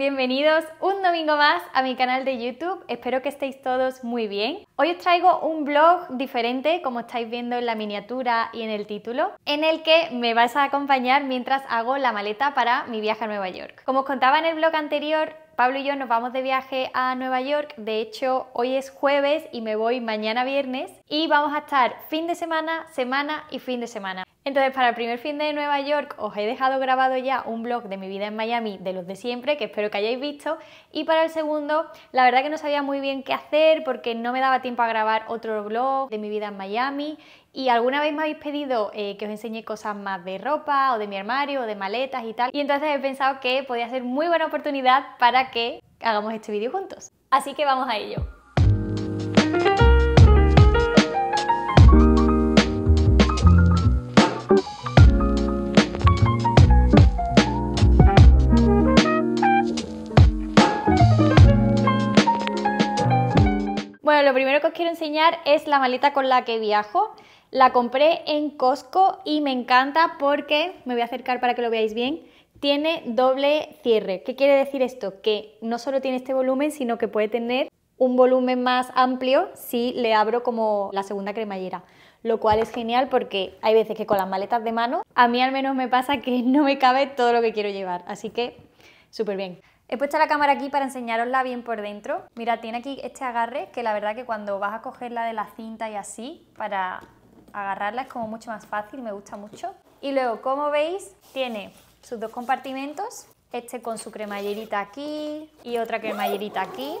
bienvenidos un domingo más a mi canal de YouTube. Espero que estéis todos muy bien. Hoy os traigo un blog diferente, como estáis viendo en la miniatura y en el título, en el que me vais a acompañar mientras hago la maleta para mi viaje a Nueva York. Como os contaba en el blog anterior, Pablo y yo nos vamos de viaje a Nueva York, de hecho hoy es jueves y me voy mañana viernes y vamos a estar fin de semana, semana y fin de semana. Entonces, para el primer fin de Nueva York os he dejado grabado ya un blog de mi vida en Miami de los de siempre, que espero que hayáis visto. Y para el segundo, la verdad que no sabía muy bien qué hacer porque no me daba tiempo a grabar otro blog de mi vida en Miami y alguna vez me habéis pedido eh, que os enseñe cosas más de ropa o de mi armario o de maletas y tal. Y entonces he pensado que podía ser muy buena oportunidad para que hagamos este vídeo juntos. Así que vamos a ello. lo primero que os quiero enseñar es la maleta con la que viajo. La compré en Costco y me encanta porque, me voy a acercar para que lo veáis bien, tiene doble cierre. ¿Qué quiere decir esto? Que no solo tiene este volumen, sino que puede tener un volumen más amplio si le abro como la segunda cremallera, lo cual es genial porque hay veces que con las maletas de mano, a mí al menos me pasa que no me cabe todo lo que quiero llevar, así que súper bien. He puesto la cámara aquí para enseñarosla bien por dentro. Mira, tiene aquí este agarre que la verdad que cuando vas a cogerla de la cinta y así para agarrarla es como mucho más fácil, me gusta mucho. Y luego, como veis, tiene sus dos compartimentos. Este con su cremallerita aquí y otra cremallerita aquí,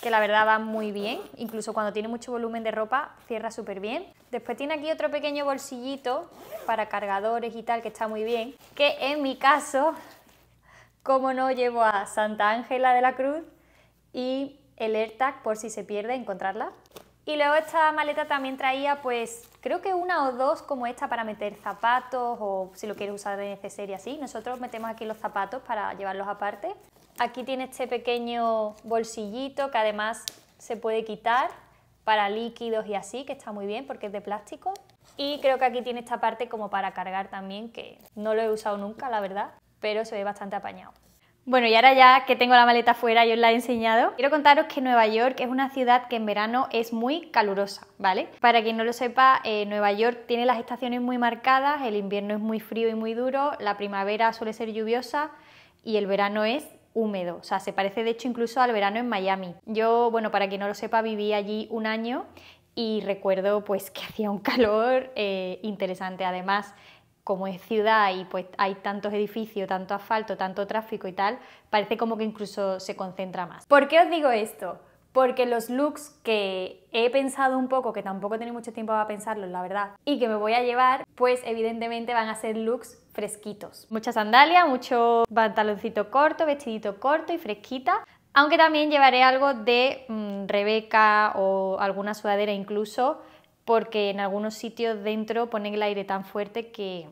que la verdad va muy bien. Incluso cuando tiene mucho volumen de ropa, cierra súper bien. Después tiene aquí otro pequeño bolsillito para cargadores y tal, que está muy bien. Que en mi caso como no, llevo a Santa Ángela de la Cruz y el AirTag por si se pierde, encontrarla. Y luego esta maleta también traía pues creo que una o dos como esta para meter zapatos o si lo quieres usar de necesaria así. Nosotros metemos aquí los zapatos para llevarlos aparte. Aquí tiene este pequeño bolsillito que además se puede quitar para líquidos y así, que está muy bien porque es de plástico. Y creo que aquí tiene esta parte como para cargar también, que no lo he usado nunca, la verdad pero se ve bastante apañado. Bueno, y ahora ya que tengo la maleta fuera y os la he enseñado, quiero contaros que Nueva York es una ciudad que en verano es muy calurosa, ¿vale? Para quien no lo sepa, eh, Nueva York tiene las estaciones muy marcadas, el invierno es muy frío y muy duro, la primavera suele ser lluviosa y el verano es húmedo, o sea, se parece de hecho incluso al verano en Miami. Yo, bueno, para quien no lo sepa, viví allí un año y recuerdo pues que hacía un calor eh, interesante. Además, como es ciudad y pues hay tantos edificios, tanto asfalto, tanto tráfico y tal, parece como que incluso se concentra más. ¿Por qué os digo esto? Porque los looks que he pensado un poco, que tampoco he tenido mucho tiempo para pensarlos, la verdad, y que me voy a llevar, pues evidentemente van a ser looks fresquitos. Mucha sandalia, mucho pantaloncito corto, vestidito corto y fresquita. Aunque también llevaré algo de mm, Rebeca o alguna sudadera incluso, porque en algunos sitios dentro ponen el aire tan fuerte que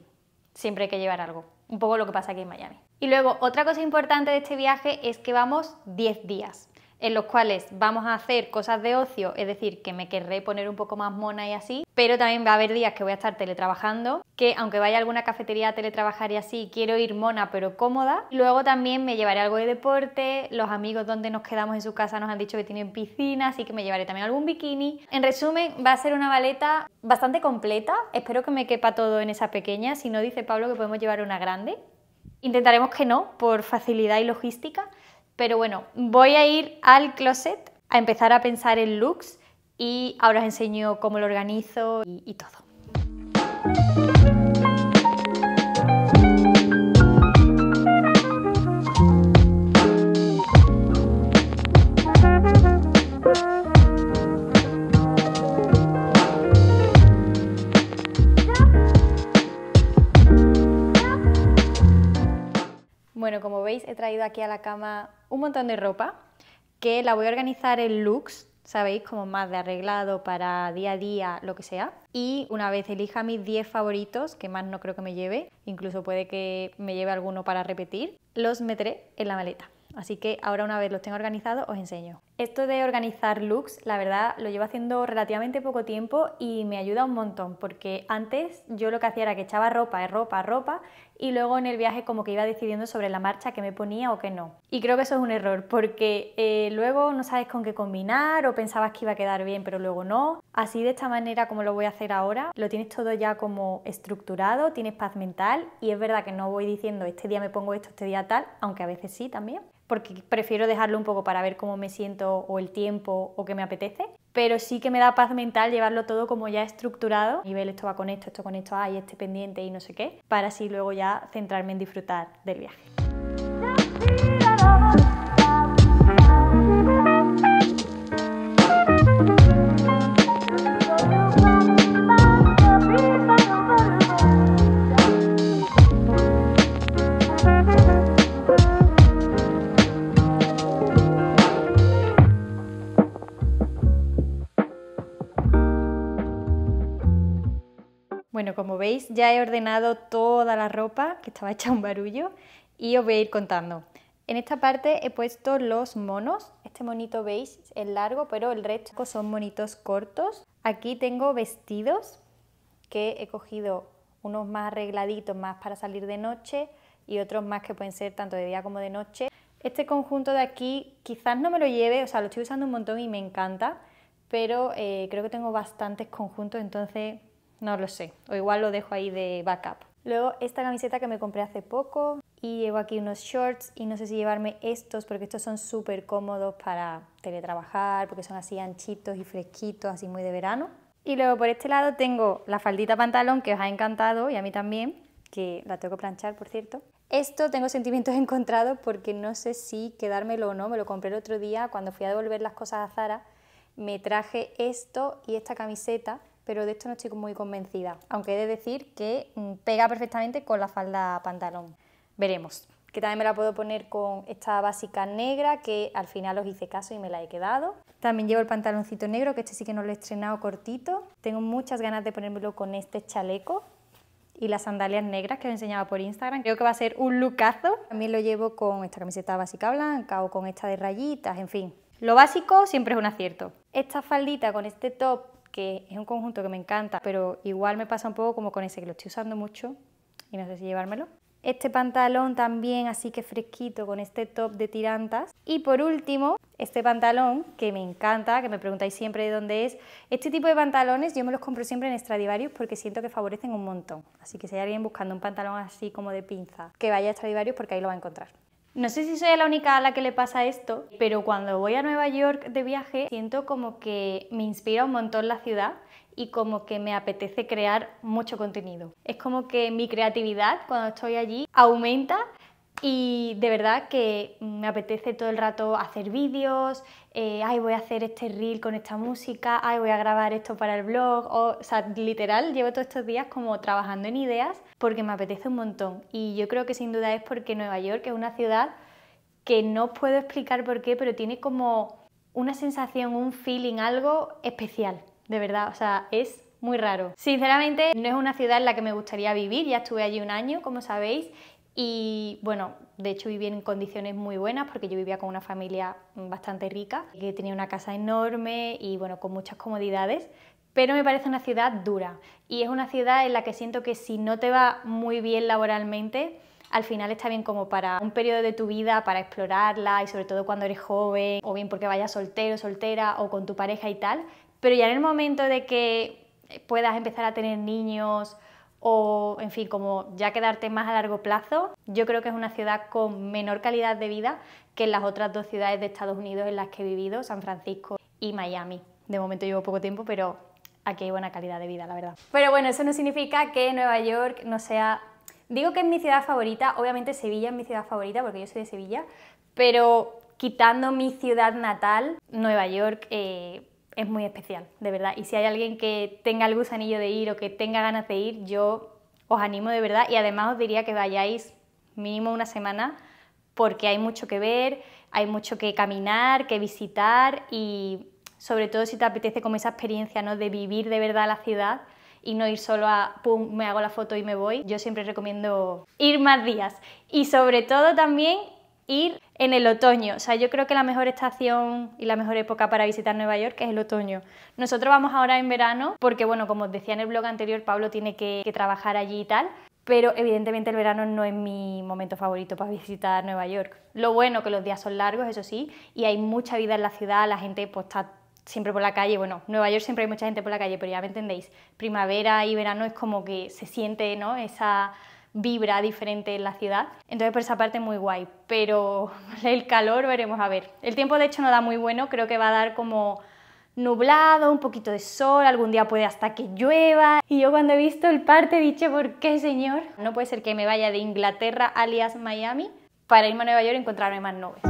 siempre hay que llevar algo. Un poco lo que pasa aquí en Miami. Y luego, otra cosa importante de este viaje es que vamos 10 días en los cuales vamos a hacer cosas de ocio, es decir, que me querré poner un poco más mona y así, pero también va a haber días que voy a estar teletrabajando, que aunque vaya a alguna cafetería a teletrabajar y así, quiero ir mona pero cómoda. Luego también me llevaré algo de deporte, los amigos donde nos quedamos en su casa nos han dicho que tienen piscina, así que me llevaré también algún bikini. En resumen, va a ser una baleta bastante completa, espero que me quepa todo en esa pequeña, si no dice Pablo que podemos llevar una grande. Intentaremos que no, por facilidad y logística, pero bueno, voy a ir al closet a empezar a pensar en looks y ahora os enseño cómo lo organizo y, todo. Bueno, como veis he traído aquí a la cama un montón de ropa que la voy a organizar en looks, sabéis, como más de arreglado para día a día, lo que sea. Y una vez elija mis 10 favoritos, que más no creo que me lleve, incluso puede que me lleve alguno para repetir, los meteré en la maleta. Así que ahora una vez los tengo organizados os enseño. Esto de organizar looks, la verdad, lo llevo haciendo relativamente poco tiempo y me ayuda un montón, porque antes yo lo que hacía era que echaba ropa, eh, ropa, ropa, y luego en el viaje como que iba decidiendo sobre la marcha qué me ponía o qué no. Y creo que eso es un error, porque eh, luego no sabes con qué combinar o pensabas que iba a quedar bien, pero luego no. Así de esta manera como lo voy a hacer ahora, lo tienes todo ya como estructurado, tienes paz mental, y es verdad que no voy diciendo este día me pongo esto, este día tal, aunque a veces sí también, porque prefiero dejarlo un poco para ver cómo me siento o el tiempo o que me apetece, pero sí que me da paz mental llevarlo todo como ya estructurado, y ver esto va con esto, esto con esto, hay este pendiente y no sé qué, para así luego ya centrarme en disfrutar del viaje. veis, ya he ordenado toda la ropa, que estaba hecha un barullo, y os voy a ir contando. En esta parte he puesto los monos. Este monito veis es largo, pero el resto son monitos cortos. Aquí tengo vestidos que he cogido unos más arregladitos, más para salir de noche y otros más que pueden ser tanto de día como de noche. Este conjunto de aquí quizás no me lo lleve, o sea, lo estoy usando un montón y me encanta, pero eh, creo que tengo bastantes conjuntos, entonces no lo sé, o igual lo dejo ahí de backup. Luego esta camiseta que me compré hace poco y llevo aquí unos shorts y no sé si llevarme estos porque estos son súper cómodos para teletrabajar porque son así anchitos y fresquitos, así muy de verano. Y luego por este lado tengo la faldita pantalón que os ha encantado y a mí también, que la tengo que planchar por cierto. Esto tengo sentimientos encontrados porque no sé si quedármelo o no, me lo compré el otro día cuando fui a devolver las cosas a Zara, me traje esto y esta camiseta pero de esto no estoy muy convencida, aunque he de decir que mm, pega perfectamente con la falda pantalón. Veremos. Que también me la puedo poner con esta básica negra que al final os hice caso y me la he quedado. También llevo el pantaloncito negro, que este sí que no lo he estrenado cortito. Tengo muchas ganas de ponérmelo con este chaleco y las sandalias negras que os enseñaba por Instagram. Creo que va a ser un lucazo. También lo llevo con esta camiseta básica blanca o con esta de rayitas, en fin. Lo básico siempre es un acierto. Esta faldita con este top que es un conjunto que me encanta, pero igual me pasa un poco como con ese, que lo estoy usando mucho y no sé si llevármelo. Este pantalón también así que fresquito con este top de tirantas. Y por último, este pantalón que me encanta, que me preguntáis siempre de dónde es. Este tipo de pantalones yo me los compro siempre en Stradivarius porque siento que favorecen un montón. Así que si hay alguien buscando un pantalón así como de pinza, que vaya a Stradivarius porque ahí lo va a encontrar. No sé si soy la única a la que le pasa esto, pero cuando voy a Nueva York de viaje siento como que me inspira un montón la ciudad y como que me apetece crear mucho contenido. Es como que mi creatividad cuando estoy allí aumenta y de verdad que me apetece todo el rato hacer vídeos, eh, ay, voy a hacer este reel con esta música, ay, voy a grabar esto para el blog, o, o, sea, literal, llevo todos estos días como trabajando en ideas porque me apetece un montón. Y yo creo que sin duda es porque Nueva York es una ciudad que no puedo explicar por qué, pero tiene como una sensación, un feeling, algo especial, de verdad, o sea, es muy raro. Sinceramente, no es una ciudad en la que me gustaría vivir, ya estuve allí un año, como sabéis, y bueno, de hecho viví en condiciones muy buenas porque yo vivía con una familia bastante rica, que tenía una casa enorme y bueno, con muchas comodidades, pero me parece una ciudad dura y es una ciudad en la que siento que si no te va muy bien laboralmente, al final está bien como para un periodo de tu vida, para explorarla y sobre todo cuando eres joven o bien porque vayas soltero, soltera o con tu pareja y tal, pero ya en el momento de que puedas empezar a tener niños, o, en fin, como ya quedarte más a largo plazo, yo creo que es una ciudad con menor calidad de vida que las otras dos ciudades de Estados Unidos en las que he vivido, San Francisco y Miami. De momento llevo poco tiempo, pero aquí hay buena calidad de vida, la verdad. Pero bueno, eso no significa que Nueva York no sea... Digo que es mi ciudad favorita, obviamente Sevilla es mi ciudad favorita porque yo soy de Sevilla, pero quitando mi ciudad natal, Nueva York... Eh, es muy especial, de verdad. Y si hay alguien que tenga el gusanillo de ir o que tenga ganas de ir, yo os animo de verdad y además os diría que vayáis mínimo una semana porque hay mucho que ver, hay mucho que caminar, que visitar y sobre todo si te apetece como esa experiencia ¿no? de vivir de verdad la ciudad y no ir solo a pum, me hago la foto y me voy. Yo siempre recomiendo ir más días y sobre todo también ir en el otoño. O sea, yo creo que la mejor estación y la mejor época para visitar Nueva York es el otoño. Nosotros vamos ahora en verano porque, bueno, como os decía en el blog anterior, Pablo tiene que, trabajar allí y tal. Pero evidentemente el verano no es mi momento favorito para visitar Nueva York. Lo bueno que los días son largos, eso sí, y hay mucha vida en la ciudad, la gente pues, está siempre por la calle, bueno, Nueva York siempre hay mucha gente por la calle, pero ya me entendéis, primavera y verano es como que se siente, ¿no? Esa vibra diferente en la ciudad. Entonces por esa parte muy guay, pero el calor veremos a ver. El tiempo de hecho no da muy bueno, creo que va a dar como nublado, un poquito de sol, algún día puede hasta que llueva. Y yo cuando he visto el parte he dicho, ¿por qué señor? No puede ser que me vaya de Inglaterra alias Miami para irme a Nueva York y encontrarme más nubes.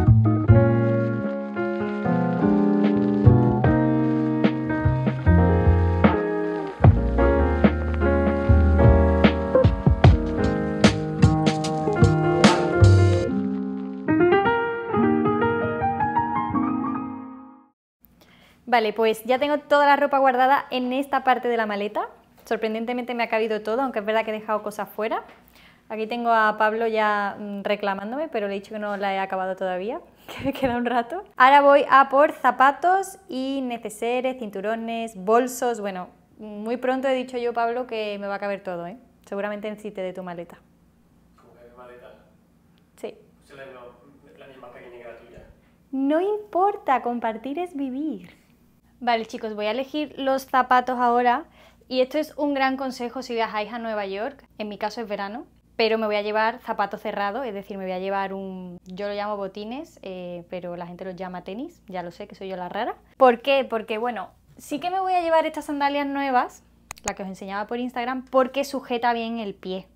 Vale, pues ya tengo toda la ropa guardada en esta parte de la maleta. Sorprendentemente me ha cabido todo, aunque es verdad que he dejado cosas fuera. Aquí tengo a Pablo ya mm, reclamándome, pero le he dicho que no la he acabado todavía, que me queda un rato. Ahora voy a por zapatos y neceseres, cinturones, bolsos. Bueno, muy pronto he dicho yo, Pablo, que me va a caber todo, ¿eh? Seguramente en de tu maleta. ¿Cómo que maleta? Sí. Pues la No importa, compartir es vivir. Vale chicos, voy a elegir los zapatos ahora y esto es un gran consejo si viajáis a Nueva York, en mi caso es verano, pero me voy a llevar zapato cerrado es decir, me voy a llevar un, yo lo llamo botines, eh, pero la gente los llama tenis, ya lo sé que soy yo la rara. ¿Por qué? Porque bueno, sí que me voy a llevar estas sandalias nuevas, la que os enseñaba por Instagram, porque sujeta bien el pie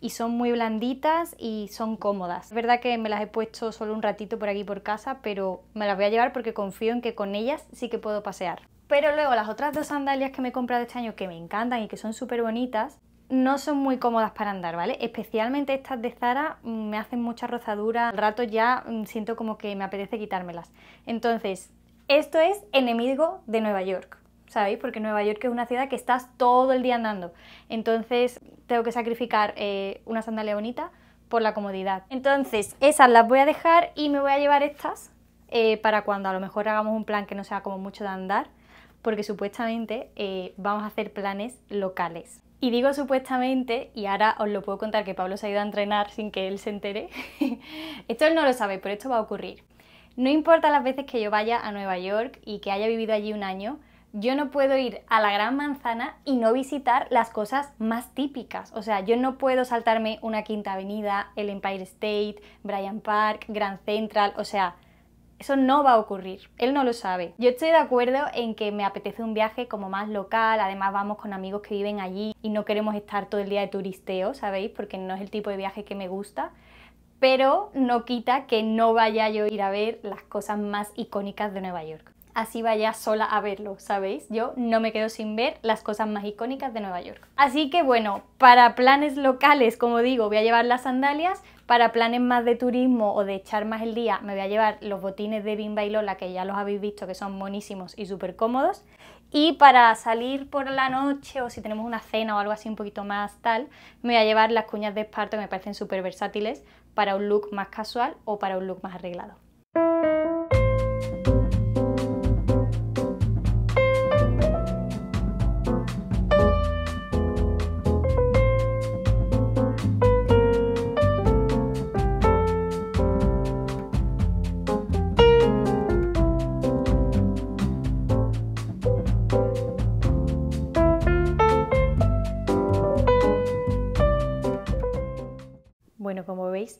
y son muy blanditas y son cómodas. Es verdad que me las he puesto solo un ratito por aquí por casa, pero me las voy a llevar porque confío en que con ellas sí que puedo pasear. Pero luego las otras dos sandalias que me he comprado este año que me encantan y que son súper bonitas, no son muy cómodas para andar, ¿vale? Especialmente estas de Zara mm, me hacen mucha rozadura, al rato ya mm, siento como que me apetece quitármelas. Entonces, esto es Enemigo de Nueva York. ¿sabéis? Porque Nueva York es una ciudad que estás todo el día andando. Entonces tengo que sacrificar eh, una sandalia bonita por la comodidad. Entonces esas las voy a dejar y me voy a llevar estas eh, para cuando a lo mejor hagamos un plan que no sea como mucho de andar, porque supuestamente eh, vamos a hacer planes locales. Y digo supuestamente, y ahora os lo puedo contar que Pablo se ha ido a entrenar sin que él se entere. esto él no lo sabe, pero esto va a ocurrir. No importa las veces que yo vaya a Nueva York y que haya vivido allí un año, yo no puedo ir a la Gran Manzana y no visitar las cosas más típicas. O sea, yo no puedo saltarme una Quinta Avenida, el Empire State, Bryant Park, Grand Central, o sea, eso no va a ocurrir, él no lo sabe. Yo estoy de acuerdo en que me apetece un viaje como más local, además vamos con amigos que viven allí y no queremos estar todo el día de turisteo, ¿sabéis? Porque no es el tipo de viaje que me gusta, pero no quita que no vaya yo a ir a ver las cosas más icónicas de Nueva York así vaya sola a verlo, ¿sabéis? Yo no me quedo sin ver las cosas más icónicas de Nueva York. Así que bueno, para planes locales, como digo, voy a llevar las sandalias, para planes más de turismo o de echar más el día, me voy a llevar los botines de Bimba y Lola, que ya los habéis visto que son monísimos y súper cómodos. Y para salir por la noche o si tenemos una cena o algo así un poquito más tal, me voy a llevar las cuñas de esparto que me parecen súper versátiles para un look más casual o para un look más arreglado.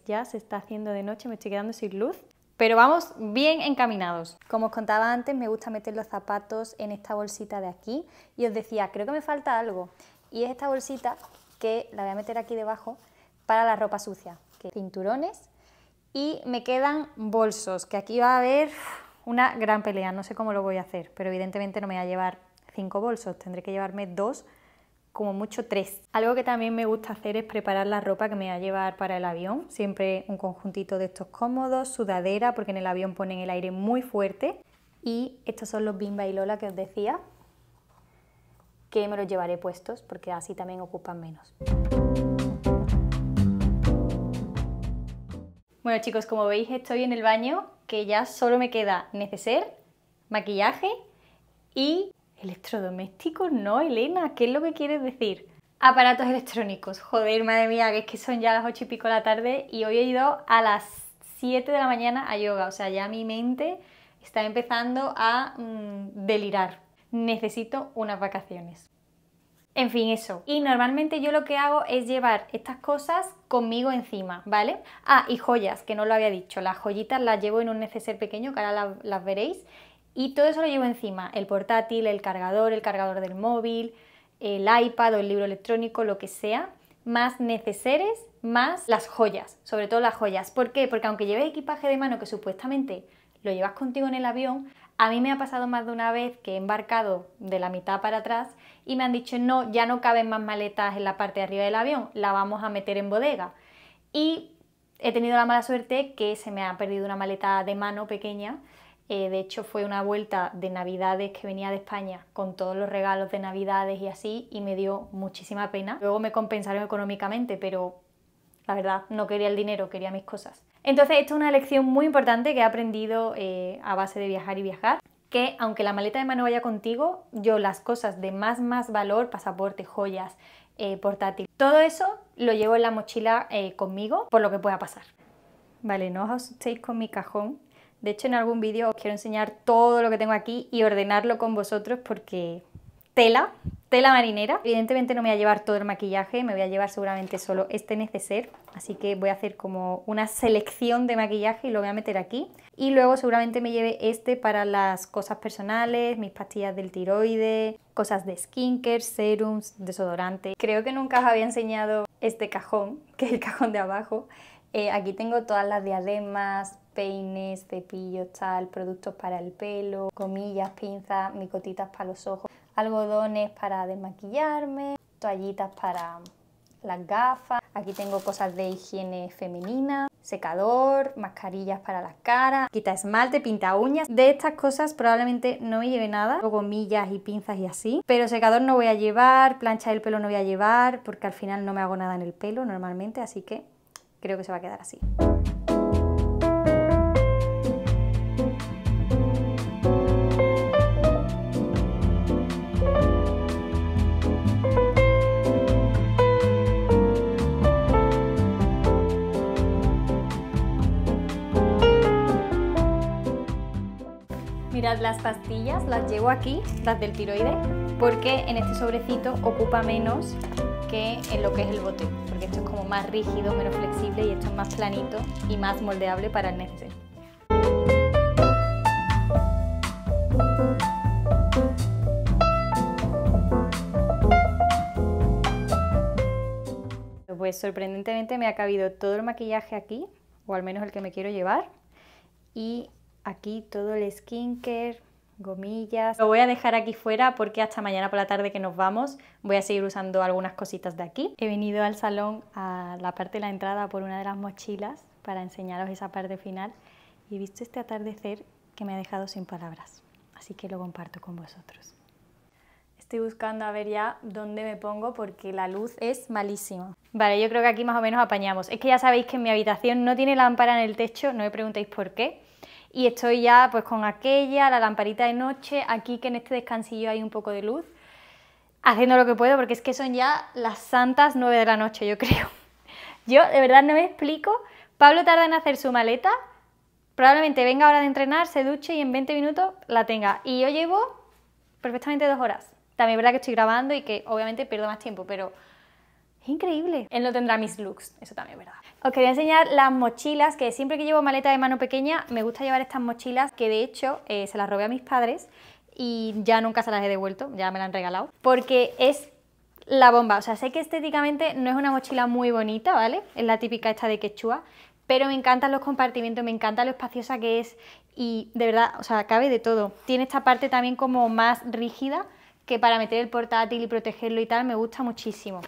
ya se está haciendo de noche, me estoy quedando sin luz. Pero vamos bien encaminados. Como os contaba antes, me gusta meter los zapatos en esta bolsita de aquí y os decía, creo que me falta algo. Y es esta bolsita que la voy a meter aquí debajo para la ropa sucia. Que cinturones y me quedan bolsos, que aquí va a haber una gran pelea. No sé cómo lo voy a hacer, pero evidentemente no me voy a llevar cinco bolsos, tendré que llevarme dos como mucho tres. Algo que también me gusta hacer es preparar la ropa que me va a llevar para el avión. Siempre un conjuntito de estos cómodos, sudadera, porque en el avión ponen el aire muy fuerte. Y estos son los Bimba y Lola que os decía, que me los llevaré puestos porque así también ocupan menos. Bueno chicos, como veis estoy en el baño que ya solo me queda neceser, maquillaje y Electrodomésticos, no, Elena, ¿qué es lo que quieres decir? Aparatos electrónicos. Joder, madre mía, que es que son ya las ocho y pico de la tarde y hoy he ido a las 7 de la mañana a yoga. O sea, ya mi mente está empezando a mm, delirar. Necesito unas vacaciones. En fin, eso. Y normalmente yo lo que hago es llevar estas cosas conmigo encima, ¿vale? Ah, y joyas, que no lo había dicho. Las joyitas las llevo en un neceser pequeño, que ahora las veréis. Y todo eso lo llevo encima, el portátil, el cargador, el cargador del móvil, el iPad o el libro electrónico, lo que sea, más neceseres, más las joyas, sobre todo las joyas. ¿Por qué? Porque aunque lleves equipaje de mano que supuestamente lo llevas contigo en el avión, a mí me ha pasado más de una vez que he embarcado de la mitad para atrás y me han dicho, no, ya no caben más maletas en la parte de arriba del avión, la vamos a meter en bodega. Y he tenido la mala suerte que se me ha perdido una maleta de mano pequeña eh, de hecho, fue una vuelta de Navidades que venía de España con todos los regalos de Navidades y así, y me dio muchísima pena. Luego me compensaron económicamente, pero la verdad, no quería el dinero, quería mis cosas. Entonces, esta es una lección muy importante que he aprendido eh, a base de viajar y viajar que aunque la maleta de mano vaya contigo, yo las cosas de más más valor, pasaporte, joyas, eh, portátil, todo eso lo llevo en la mochila conmigo por lo que pueda pasar. Vale, no os asustéis con mi cajón, de hecho, en algún vídeo os quiero enseñar todo lo que tengo aquí y ordenarlo con vosotros porque tela, tela marinera. Evidentemente no me voy a llevar todo el maquillaje, me voy a llevar seguramente solo este neceser, así que voy a hacer como una selección de maquillaje y lo voy a meter aquí. Y luego seguramente me lleve este para las cosas personales, mis pastillas del tiroide, cosas de skincare, serums, desodorante. Creo que nunca os había enseñado este cajón, que es el cajón de abajo. Eh, aquí tengo todas las diademas, peines, cepillos, tal, productos para el pelo, comillas, pinzas, micotitas para los ojos, algodones para desmaquillarme, toallitas para las gafas. Aquí tengo cosas de higiene femenina, secador, mascarillas para las caras, quita esmalte, pinta uñas. De estas cosas probablemente no me lleve nada, o gomillas y pinzas y así. Pero secador no voy a llevar, plancha del pelo no voy a llevar, porque al final no me hago nada en el pelo normalmente, así que creo que se va a quedar así. las pastillas las llevo aquí, las del tiroide, porque en este sobrecito ocupa menos que en lo que es el bote, porque esto es como más rígido, menos flexible y esto es más planito y más moldeable para el nester. Pues sorprendentemente me ha cabido todo el maquillaje aquí, o al menos el que me quiero llevar, y aquí todo el skincare, gomillas. Lo voy a dejar aquí fuera porque hasta mañana por la tarde que nos vamos voy a seguir usando algunas cositas de aquí. He venido al salón a la parte de la entrada por una de las mochilas para enseñaros esa parte final y he visto este atardecer que me ha dejado sin palabras, así que lo comparto con vosotros. Estoy buscando a ver ya dónde me pongo porque la luz es malísima. Vale, yo creo que aquí más o menos apañamos. Es que ya sabéis que en mi habitación no tiene lámpara en el techo, no me preguntéis por qué, y estoy ya pues con aquella, la lamparita de noche, aquí que en este descansillo hay un poco de luz, haciendo lo que puedo porque es que son ya las santas 9 de la noche, yo creo. Yo de verdad no me explico, Pablo tarda en hacer su maleta, probablemente venga ahora de entrenar, se duche y en 20 minutos la tenga. Y yo llevo perfectamente dos horas. También es verdad que estoy grabando y que obviamente pierdo más tiempo, pero es increíble. Él no tendrá mis looks, eso también es verdad. Os quería enseñar las mochilas, que siempre que llevo maleta de mano pequeña, me gusta llevar estas mochilas, que de hecho eh, se las robé a mis padres y ya nunca se las he devuelto, ya me las han regalado, porque es la bomba. O sea, sé que estéticamente no es una mochila muy bonita, ¿vale? Es la típica esta de quechua, pero me encantan los compartimentos, me encanta lo espaciosa que es y de verdad, o sea, cabe de todo. Tiene esta parte también como más rígida que para meter el portátil y protegerlo y tal, me gusta muchísimo.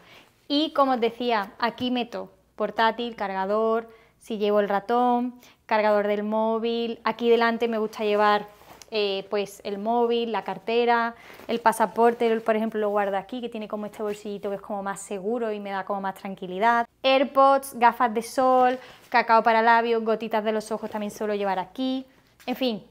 Y como os decía, aquí meto portátil, cargador, si llevo el ratón, cargador del móvil. Aquí delante me gusta llevar eh, pues el móvil, la cartera, el pasaporte, por ejemplo, lo guardo aquí, que tiene como este bolsillito que es como más seguro y me da como más tranquilidad. AirPods, gafas de sol, cacao para labios, gotitas de los ojos también suelo llevar aquí. En fin,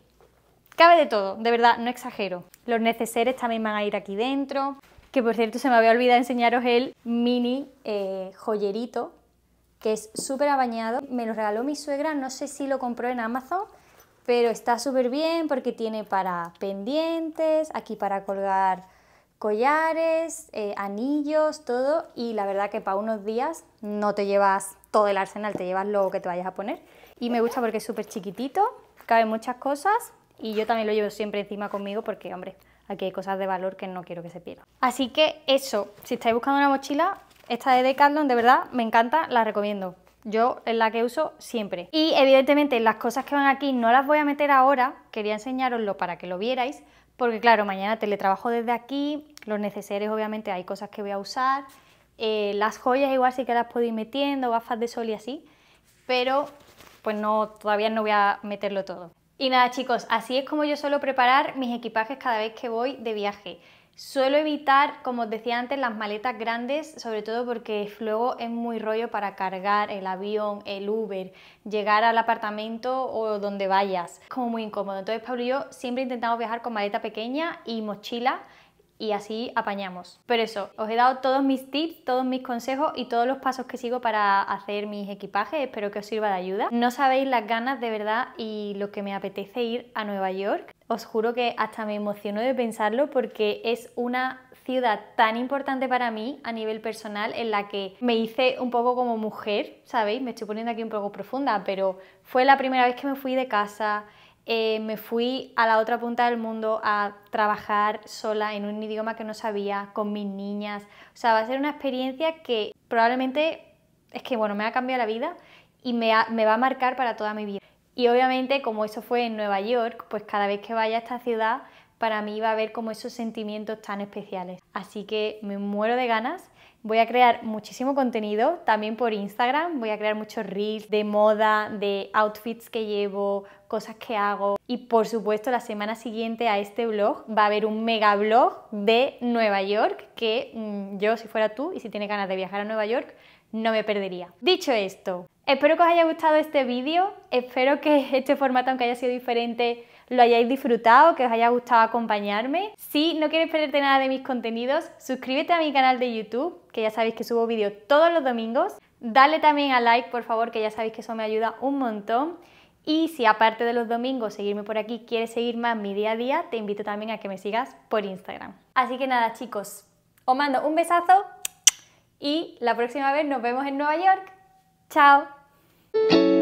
cabe de todo, de verdad, no exagero. Los neceseres también van a ir aquí dentro que por cierto se me había olvidado enseñaros el mini eh, joyerito, que es súper abañado, Me lo regaló mi suegra, no sé si lo compró en Amazon, pero está súper bien porque tiene para pendientes, aquí para colgar collares, eh, anillos, todo. Y la verdad que para unos días no te llevas todo el arsenal, te llevas lo que te vayas a poner. Y me gusta porque es súper chiquitito, cabe muchas cosas y yo también lo llevo siempre encima conmigo porque, hombre, aquí hay cosas de valor que no quiero que se pierdan. Así que eso, si estáis buscando una mochila, esta de Decathlon de verdad me encanta, la recomiendo. Yo es la que uso siempre. Y evidentemente las cosas que van aquí no las voy a meter ahora, quería enseñaroslo para que lo vierais, porque claro, mañana teletrabajo desde aquí, los necesarios obviamente hay cosas que voy a usar, eh, las joyas igual sí que las podéis metiendo, gafas de sol y así, pero pues no, todavía no voy a meterlo todo. Y nada chicos, así es como yo suelo preparar mis equipajes cada vez que voy de viaje. Suelo evitar, como os decía antes, las maletas grandes, sobre todo porque luego es muy rollo para cargar el avión, el Uber, llegar al apartamento o donde vayas. Es como muy incómodo. Entonces Pablo y yo siempre intentamos viajar con maleta pequeña y mochila y así apañamos. Pero eso, os he dado todos mis tips, todos mis consejos y todos los pasos que sigo para hacer mis equipajes. Espero que os sirva de ayuda. No sabéis las ganas de verdad y lo que me apetece ir a Nueva York. Os juro que hasta me emociono de pensarlo porque es una ciudad tan importante para mí a nivel personal en la que me hice un poco como mujer, ¿sabéis? Me estoy poniendo aquí un poco profunda, pero fue la primera vez que me fui de casa, eh, me fui a la otra punta del mundo a trabajar sola en un idioma que no sabía, con mis niñas. O sea, va a ser una experiencia que probablemente es que, bueno, me ha cambiado la vida y me, me va a marcar para toda mi vida. Y obviamente, como eso fue en Nueva York, pues cada vez que vaya a esta ciudad, para mí va a haber como esos sentimientos tan especiales. Así que me muero de ganas Voy a crear muchísimo contenido también por Instagram. Voy a crear muchos reels de moda, de outfits que llevo, cosas que hago. Y por supuesto, la semana siguiente a este blog va a haber un mega blog de Nueva York que mm, yo, si fuera tú y si tiene ganas de viajar a Nueva York, no me perdería. Dicho esto, espero que os haya gustado este vídeo. Espero que este formato, aunque haya sido diferente, lo hayáis disfrutado, que os haya gustado acompañarme. Si no quieres perderte nada de mis contenidos, suscríbete a mi canal de YouTube, que ya sabéis que subo vídeos todos los domingos. Dale también a like, por favor, que ya sabéis que eso me ayuda un montón. Y si aparte de los domingos seguirme por aquí quieres seguir más mi día a día, te invito también a que me sigas por Instagram. Así que nada, chicos, os mando un besazo y la próxima vez nos vemos en Nueva York. ¡Chao!